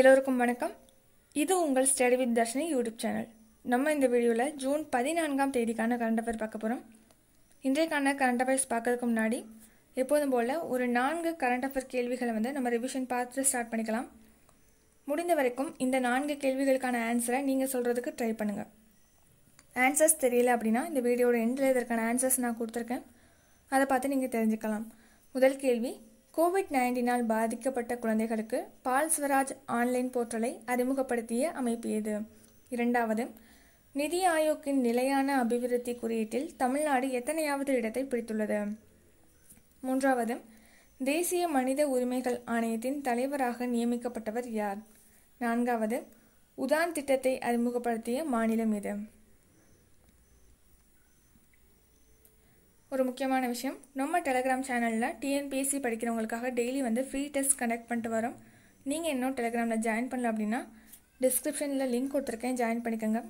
எல்லோருக்கும் வணக்கம் இது உங்கள் study with Dharshini YouTube channel நம்ம இந்த வீடியோவில் ஜூன் பதினான்காம் தேதிக்கான கரண்ட் அஃபேர் பார்க்க போகிறோம் இன்றைக்கான கரண்ட் அஃபேர்ஸ் பார்க்கறதுக்கு முன்னாடி எப்போதும் போல் ஒரு நான்கு கரண்ட் அஃபேர் கேள்விகளை வந்து நம்ம ரிவிஷன் பார்த்து ஸ்டார்ட் பண்ணிக்கலாம் முடிந்த வரைக்கும் இந்த நான்கு கேள்விகளுக்கான ஆன்சரை நீங்கள் சொல்கிறதுக்கு ட்ரை பண்ணுங்கள் ஆன்சர்ஸ் தெரியல அப்படின்னா இந்த வீடியோட எண்டில் இதற்கான ஆன்சர்ஸ் நான் கொடுத்துருக்கேன் அதை பார்த்து நீங்கள் தெரிஞ்சுக்கலாம் முதல் கேள்வி கோவிட் நைன்டீனால் பாதிக்கப்பட்ட குழந்தைகளுக்கு பால் ஸ்வராஜ் ஆன்லைன் போர்ட்டலை அறிமுகப்படுத்திய அமைப்பு இது இரண்டாவது நிதி ஆயோக்கின் நிலையான அபிவிருத்தி குறியீட்டில் தமிழ்நாடு எத்தனையாவது இடத்தை பிடித்துள்ளது மூன்றாவது தேசிய மனித உரிமைகள் ஆணையத்தின் தலைவராக நியமிக்கப்பட்டவர் யார் நான்காவது உதான் திட்டத்தை அறிமுகப்படுத்திய மாநிலம் இது ஒரு முக்கியமான விஷயம் நம்ம டெலகிராம் சேனலில் டிஎன்பிஎஸ்சி படிக்கிறவங்களுக்காக டெய்லி வந்து ஃப்ரீ டெஸ்ட் கண்டக்ட் பண்ணிட்டு வரோம் நீங்கள் இன்னும் டெலகிராமில் ஜாயின் பண்ணல அப்படின்னா டிஸ்கிரிப்ஷனில் லிங்க் கொடுத்துருக்கேன் ஜாயின் பண்ணிக்கோங்க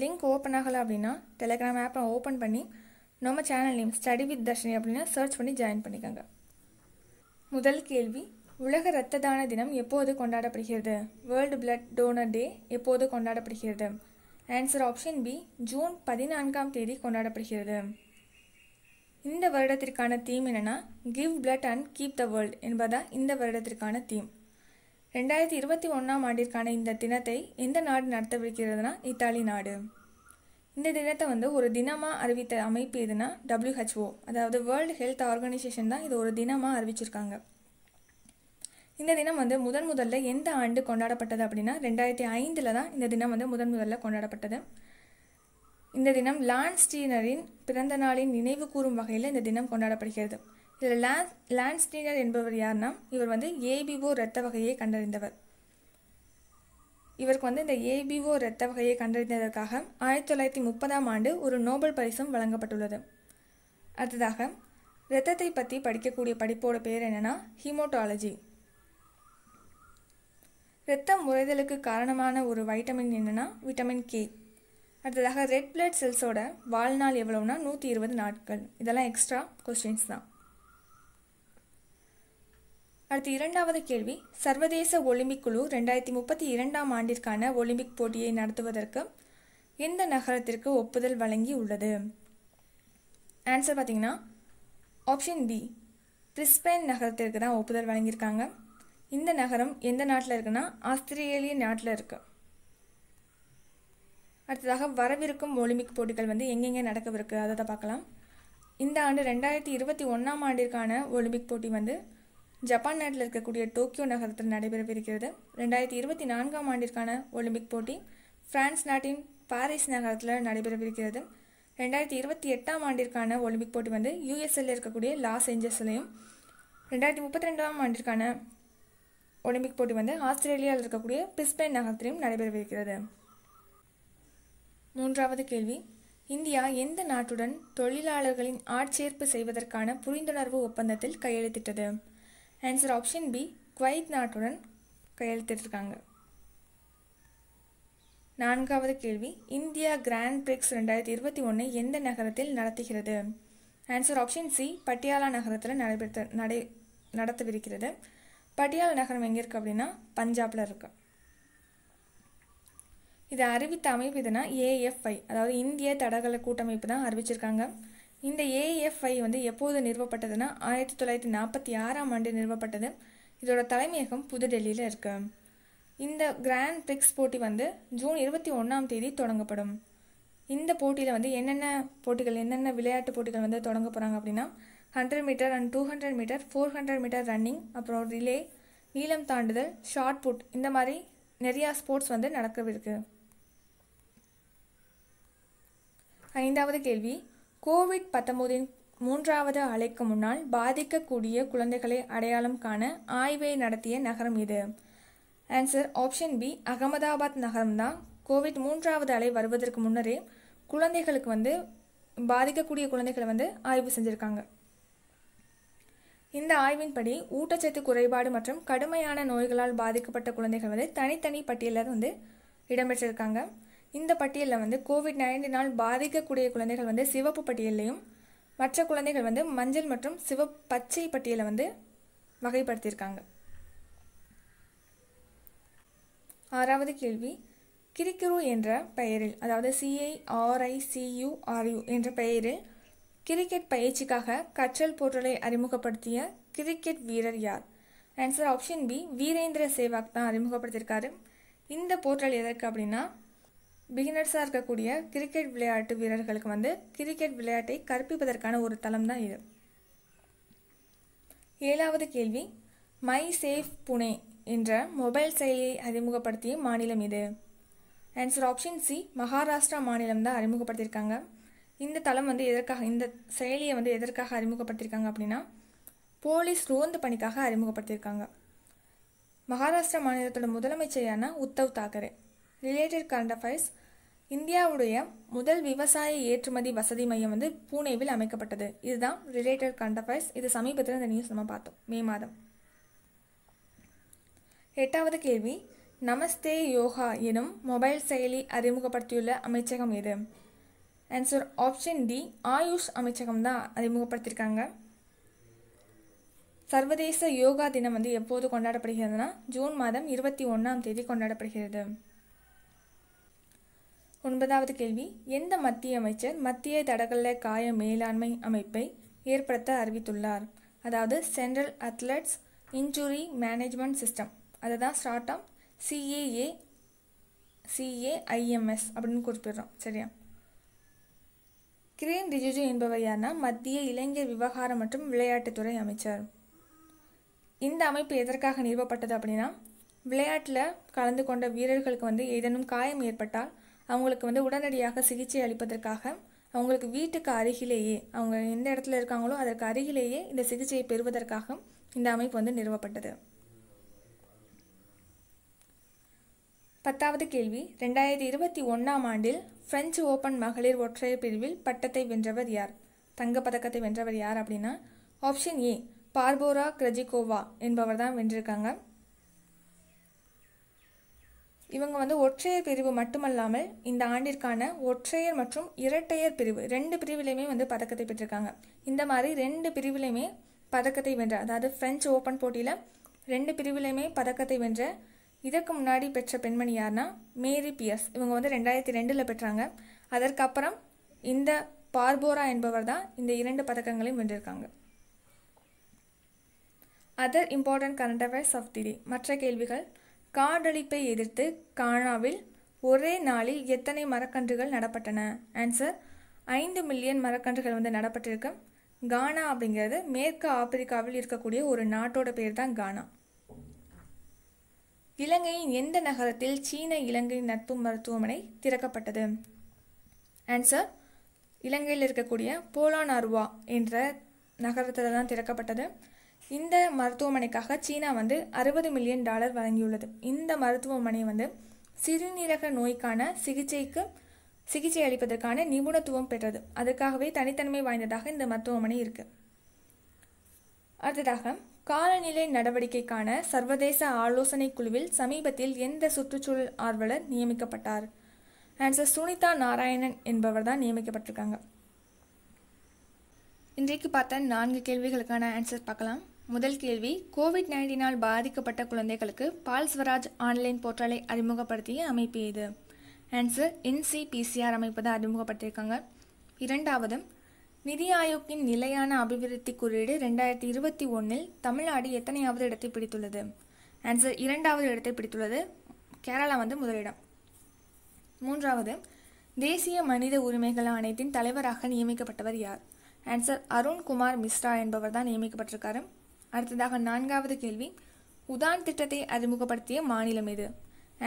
லிங்க் ஓப்பன் ஆகலை அப்படின்னா டெலகிராம் ஆப்பை ஓப்பன் பண்ணி நம்ம channel name study with Dharshini அப்படின்னு சர்ச் பண்ணி ஜாயின் பண்ணிக்கோங்க முதல் கேள்வி உலக ரத்த தான தினம் எப்போது கொண்டாடப்படுகிறது வேர்ல்டு பிளட் டோனர் டே எப்போது கொண்டாடப்படுகிறது ஆன்சர் ஆப்ஷன் பி ஜூன் பதினான்காம் தேதி கொண்டாடப்படுகிறது இந்த வருடத்திற்கான தீம் என்னென்னா give blood and keep the world என்பதான் இந்த வருடத்திற்கான தீம் ரெண்டாயிரத்தி இருபத்தி ஒன்றாம் ஆண்டிற்கான இந்த தினத்தை எந்த நாடு நடத்தவிருக்கிறதுனா இத்தாலி நாடு இந்த தினத்தை வந்து ஒரு தினமாக அறிவித்த அமைப்பு எதுனா டபிள்யூஹெச்ஓ அதாவது வேர்ல்டு ஹெல்த் ஆர்கனைசேஷன் தான் இது ஒரு தினமாக அறிவிச்சிருக்காங்க இந்த தினம் வந்து முதன் முதல்ல எந்த ஆண்டு கொண்டாடப்பட்டது அப்படின்னா ரெண்டாயிரத்தி ஐந்தில் தான் இந்த தினம் வந்து முதன் முதல்ல கொண்டாடப்பட்டது இந்த தினம் லான்ஸ் டீனரின் பிறந்த நாளின் நினைவு கூறும் வகையில் இந்த தினம் கொண்டாடப்படுகிறது இதில் லான் லான்ஸ் டீனர் என்பவர் யார்னா இவர் வந்து ஏபிஓ இரத்த வகையை கண்டறிந்தவர் இவருக்கு வந்து இந்த ஏபிஓ இரத்த வகையை கண்டறிந்ததற்காக ஆயிரத்தி தொள்ளாயிரத்தி முப்பதாம் ஆண்டு ஒரு நோபல் பரிசும் வழங்கப்பட்டுள்ளது அடுத்ததாக இரத்தத்தை பற்றி படிக்கக்கூடிய படிப்போட பேர் என்னென்னா ஹீமோட்டாலஜி இரத்தம் உறைதலுக்கு காரணமான ஒரு வைட்டமின் என்னென்னா விட்டமின் கே அடுத்ததாக ரெட் பிளட் செல்ஸோட வாழ்நாள் எவ்வளோனா நூற்றி இருபது நாட்கள் இதெல்லாம் எக்ஸ்ட்ரா கொஸ்டின்ஸ் தான் அடுத்து இரண்டாவது கேள்வி சர்வதேச ஒலிம்பிக் குழு ரெண்டாயிரத்தி முப்பத்தி இரண்டாம் ஆண்டிற்கான ஒலிம்பிக் போட்டியை நடத்துவதற்கு எந்த நகரத்திற்கு ஒப்புதல் வழங்கி உள்ளது ஆன்சர் பார்த்திங்கன்னா ஆப்ஷன் பி பிரிஸ்பெயின் நகரத்திற்கு தான் ஒப்புதல் வழங்கியிருக்காங்க இந்த நகரம் எந்த நாட்டில் இருக்குன்னா ஆஸ்திரேலிய நாட்டில் இருக்குது அடுத்ததாக வரவிருக்கும் ஒலிம்பிக் போட்டிகள் வந்து எங்கெங்கே நடக்கவிருக்கு அதை தான் பார்க்கலாம் இந்த ஆண்டு ரெண்டாயிரத்தி இருபத்தி ஒன்றாம் ஆண்டிற்கான ஒலிம்பிக் போட்டி வந்து ஜப்பான் நாட்டில் இருக்கக்கூடிய டோக்கியோ நகரத்தில் நடைபெறவிருக்கிறது ரெண்டாயிரத்தி இருபத்தி நான்காம் ஆண்டிற்கான ஒலிம்பிக் போட்டி பிரான்ஸ் நாட்டின் பாரிஸ் நகரத்தில் நடைபெறவிருக்கிறது ரெண்டாயிரத்தி இருபத்தி எட்டாம் ஆண்டிற்கான ஒலிம்பிக் போட்டி வந்து யூஎஸ்எல்ல இருக்கக்கூடிய லாஸ் ஏஞ்சல்ஸ்லையும் ரெண்டாயிரத்தி முப்பத்தி ரெண்டாம் ஆண்டிற்கான ஒலிம்பிக் போட்டி வந்து ஆஸ்திரேலியாவில் இருக்கக்கூடிய பிஸ்பெயின் நகரத்திலையும் நடைபெறவிருக்கிறது மூன்றாவது கேள்வி இந்தியா எந்த நாட்டுடன் தொழிலாளர்களின் ஆட்சேர்ப்பு செய்வதற்கான புரிந்துணர்வு ஒப்பந்தத்தில் கையெழுத்திட்டது ஆன்சர் ஆப்ஷன் பி குவைத் நாட்டுடன் கையெழுத்திட்டிருக்காங்க நான்காவது கேள்வி இந்தியா கிராண்ட் பிரிக்ஸ் ரெண்டாயிரத்தி இருபத்தி ஒன்று எந்த நகரத்தில் நடத்துகிறது ஆன்சர் ஆப்ஷன் சி பட்டியாலா நகரத்தில் நடைபெற்ற நடை நடத்தவிருக்கிறது பட்டியாலா நகரம் எங்கே இருக்குது அப்படின்னா பஞ்சாபில் இருக்குது இதை அறிவித்த அமைப்பு எதுனா ஏஎஃப்ஐ அதாவது இந்திய தடகள கூட்டமைப்பு தான் அறிவிச்சிருக்காங்க இந்த ஏஎஃப்ஐ வந்து எப்போது நிறுவப்பட்டதுன்னா ஆயிரத்தி தொள்ளாயிரத்தி நாற்பத்தி ஆறாம் ஆண்டு நிறுவப்பட்டது இதோட தலைமையகம் புதுடெல்லியில் இருக்கு இந்த கிராண்ட் பிரிக்ஸ் போட்டி வந்து ஜூன் இருபத்தி ஒன்றாம் தேதி தொடங்கப்படும் இந்த போட்டியில் வந்து என்னென்ன போட்டிகள் என்னென்ன விளையாட்டு போட்டிகள் வந்து தொடங்க போகிறாங்க அப்படின்னா hundred metre and two hundred metre four hundred metre running அப்புறம் ரிலே நீளம் தாண்டுதல் ஷார்ட் புட் இந்த மாதிரி நிறையா ஸ்போர்ட்ஸ் வந்து நடக்கவிருக்கு ஐந்தாவது கேள்வி கோவிட் பத்தொன்பதின் மூன்றாவது அலைக்கு முன்னால் பாதிக்கக்கூடிய குழந்தைகளை அடையாளம் காண ஆய்வை நடத்திய நகரம் இது ஆன்சர் ஆப்ஷன் பி அகமதாபாத் நகரம்தான் கோவிட் மூன்றாவது அலை வருவதற்கு முன்னரே குழந்தைகளுக்கு வந்து பாதிக்கக்கூடிய குழந்தைகளை வந்து ஆய்வு செஞ்சுருக்காங்க இந்த ஆய்வின்படி ஊட்டச்சத்து குறைபாடு மற்றும் கடுமையான நோய்களால் பாதிக்கப்பட்ட குழந்தைகள் வந்து தனித்தனி பட்டியலில் வந்து இடம்பெற்றிருக்காங்க இந்த பட்டியலில் வந்து கோவிட் நைன்டீனால் பாதிக்கக்கூடிய குழந்தைகள் வந்து சிவப்பு பட்டியலையும் மற்ற குழந்தைகள் வந்து மஞ்சள் மற்றும் சிவ பச்சை பட்டியலை வந்து வகைப்படுத்தியிருக்காங்க ஆறாவது கேள்வி கிரிக்குரு என்ற பெயரில் அதாவது சிஐஆர்ஐசியூஆர்யூ என்ற பெயரில் கிரிக்கெட் பயிற்சிக்காக கற்றல் போற்றலை அறிமுகப்படுத்திய கிரிக்கெட் வீரர் யார் answer option B Virender Sehwag தான் அறிமுகப்படுத்தியிருக்காரு இந்த போர்ட்டல் எதற்கு அப்படின்னா பிகினர்ஸாக இருக்கக்கூடிய கிரிக்கெட் விளையாட்டு வீரர்களுக்கு வந்து கிரிக்கெட் விளையாட்டை கற்பிப்பதற்கான ஒரு தளம் தான் இது ஏழாவது கேள்வி மை சேஃப் புனே என்ற மொபைல் செயலியை அறிமுகப்படுத்திய மாநிலம் இது ஆன்சர் ஆப்ஷன் சி மகாராஷ்டிரா மாநிலம் தான் அறிமுகப்படுத்தியிருக்காங்க இந்த தளம் வந்து எதற்காக இந்த செயலியை வந்து எதற்காக அறிமுகப்படுத்தியிருக்காங்க அப்படின்னா போலீஸ் ரோந்து பணிக்காக அறிமுகப்படுத்தியிருக்காங்க மகாராஷ்டிரா மாநிலத்தோட முதலமைச்சரான Uddhav Thackeray related current affairs இந்தியாவுடைய முதல் விவசாய ஏற்றுமதி வசதி மையம் வந்து பூனேவில் அமைக்கப்பட்டது இதுதான் ரிலேட்டட் கரண்ட் அஃபேர்ஸ் இது சமீபத்தில் இந்த நியூஸ் நம்ம பார்த்தோம் மே மாதம் எட்டாவது கேள்வி நமஸ்தே யோகா எனும் மொபைல் செயலி அறிமுகப்படுத்தியுள்ள அமைச்சகம் எது ஆன்சர் ஆப்ஷன் டி ஆயுஷ் அமைச்சகம் தான் அறிமுகப்படுத்தியிருக்காங்க சர்வதேச யோகா தினம் வந்து எப்போது கொண்டாடப்படுகிறதுனா ஜூன் மாதம் இருபத்தி ஒன்றாம் தேதி கொண்டாடப்படுகிறது ஒன்பதாவது கேள்வி எந்த மத்திய அமைச்சர் மத்திய தடகள காய மேலாண்மை அமைப்பை ஏற்படுத்த அறிவித்துள்ளார் அதாவது central athletes injury management system அதுதான் ஸ்டார்ட் ஸ்டார்டம் சிஏஏ சிஏஐஎம்எஸ் அப்படின்னு குறிப்பிடுறோம் சரியா கிரேன் ரிஜிஜு என்பவர் மத்திய இளைஞர் விவகாரம் மற்றும் விளையாட்டுத்துறை அமைச்சர் இந்த அமைப்பு எதற்காக நிறுவப்பட்டது அப்படின்னா விளையாட்டில் கலந்து கொண்ட வீரர்களுக்கு வந்து ஏதேனும் காயம் ஏற்பட்டால் அவங்களுக்கு வந்து உடனடியாக சிகிச்சை அளிப்பதற்காக அவங்களுக்கு வீட்டுக்கு அருகிலேயே அவங்க எந்த இடத்துல இருக்காங்களோ அதற்கு அருகிலேயே இந்த சிகிச்சையை பெறுவதற்காக இந்த அமைப்பு வந்து நிறுவப்பட்டது பத்தாவது கேள்வி ரெண்டாயிரத்தி இருபத்தி ஒன்றாம் ஆண்டில் பிரெஞ்சு ஓப்பன் மகளிர் ஒற்றையர் பிரிவில் பட்டத்தை வென்றவர் யார் தங்கப்பதக்கத்தை வென்றவர் யார் அப்படின்னா ஆப்ஷன் ஏ பார்போரா கிரஜிகோவா என்பவர் தான் வென்றிருக்காங்க இவங்க வந்து ஒற்றையர் பிரிவு மட்டுமல்லாமல் இந்த ஆண்டிற்கான ஒற்றையர் மற்றும் இரட்டையர் பிரிவு ரெண்டு பிரிவிலையுமே வந்து பதக்கத்தை பெற்றிருக்காங்க இந்த மாதிரி ரெண்டு பிரிவுலையுமே பதக்கத்தை வென்ற அதாவது ஃப்ரெஞ்சு ஓப்பன் போட்டியில் ரெண்டு பிரிவிலையுமே பதக்கத்தை வென்ற இதற்கு முன்னாடி பெற்ற பெண்மணி யார்னா மேரி பியர்ஸ் இவங்க வந்து ரெண்டாயிரத்தி ரெண்டில் பெற்றாங்க அதற்கப்புறம் இந்த பார்போரா என்பவர் தான் இந்த இரண்டு பதக்கங்களையும் வென்றிருக்காங்க other important current affairs of the day மற்ற கேள்விகள் காடழிப்பை எதிர்த்து கானாவில் ஒரே நாளில் எத்தனை மரக்கன்றுகள் நடப்பட்டன ஆன்சர் ஐந்து மில்லியன் மரக்கன்றுகள் வந்து நடப்பட்டிருக்கு கானா அப்படிங்கிறது மேற்கு ஆப்பிரிக்காவில் இருக்கக்கூடிய ஒரு நாட்டோட பேர் தான் கானா இலங்கையின் எந்த நகரத்தில் சீன இலங்கை நட்பு மருத்துவமனை திறக்கப்பட்டது ஆன்சர் இலங்கையில் இருக்கக்கூடிய போலான் அருவா என்ற நகரத்தில் தான் திறக்கப்பட்டது இந்த மருத்துவமனைக்காக சீனா வந்து அறுபது மில்லியன் டாலர் வழங்கியுள்ளது இந்த மருத்துவமனை வந்து சிறுநீரக நோய்க்கான சிகிச்சைக்கு சிகிச்சை அளிப்பதற்கான நிபுணத்துவம் பெற்றது அதற்காகவே தனித்தன்மை வாய்ந்ததாக இந்த மருத்துவமனை இருக்கு அடுத்ததாக காலநிலை நடவடிக்கைக்கான சர்வதேச ஆலோசனை குழுவில் சமீபத்தில் எந்த சுற்றுச்சூழல் ஆர்வலர் நியமிக்கப்பட்டார் ஆன்சர் சுனிதா நாராயணன் என்பவர் தான் நியமிக்கப்பட்டிருக்காங்க இன்றைக்கு பார்த்த நான்கு கேள்விகளுக்கான ஆன்சர் பார்க்கலாம் முதல் கேள்வி கோவிட் நைன்டீனால் பாதிக்கப்பட்ட குழந்தைகளுக்கு பால் ஸ்வராஜ் ஆன்லைன் போர்ட்டலை அறிமுகப்படுத்திய அமைப்பு இது ஆன்சர் என்சிபிசிஆர் அமைப்பு தான் அறிமுகப்படுத்தியிருக்காங்க இரண்டாவது நிதி ஆயோக்கின் நிலையான அபிவிருத்தி குறியீடு ரெண்டாயிரத்தி இருபத்தி ஒன்றில் தமிழ்நாடு எத்தனையாவது இடத்தை பிடித்துள்ளது ஆன்சர் இரண்டாவது இடத்தை பிடித்துள்ளது கேரளா வந்து முதலிடம் மூன்றாவது தேசிய மனித உரிமைகள் ஆணையத்தின் தலைவராக நியமிக்கப்பட்டவர் யார் ஆன்சர் அருண்குமார் மிஸ்ரா என்பவர் தான் நியமிக்கப்பட்டிருக்காரு அடுத்ததாக நான்காவது கேள்வி உதான் திட்டத்தை அறிமுகப்படுத்திய மாநிலம் எது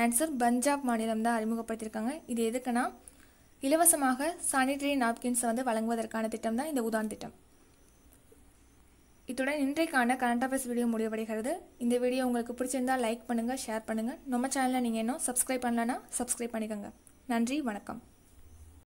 ஆன்சர் பஞ்சாப் மாநிலம் தான் அறிமுகப்படுத்தியிருக்காங்க இது எதுக்குன்னா இலவசமாக சானிடரி நாப்கின்ஸை வந்து வழங்குவதற்கான திட்டம் தான் இந்த உதான் திட்டம் இத்துடன் இன்றைக்கான கரண்ட் அஃபேர்ஸ் வீடியோ முடிவடைகிறது இந்த வீடியோ உங்களுக்கு பிடிச்சிருந்தால் லைக் பண்ணுங்கள் ஷேர் பண்ணுங்கள் நம்ம சேனலில் நீங்கள் இன்னும் சப்ஸ்கிரைப் பண்ணலன்னா சப்ஸ்கிரைப் பண்ணிக்கோங்க நன்றி வணக்கம்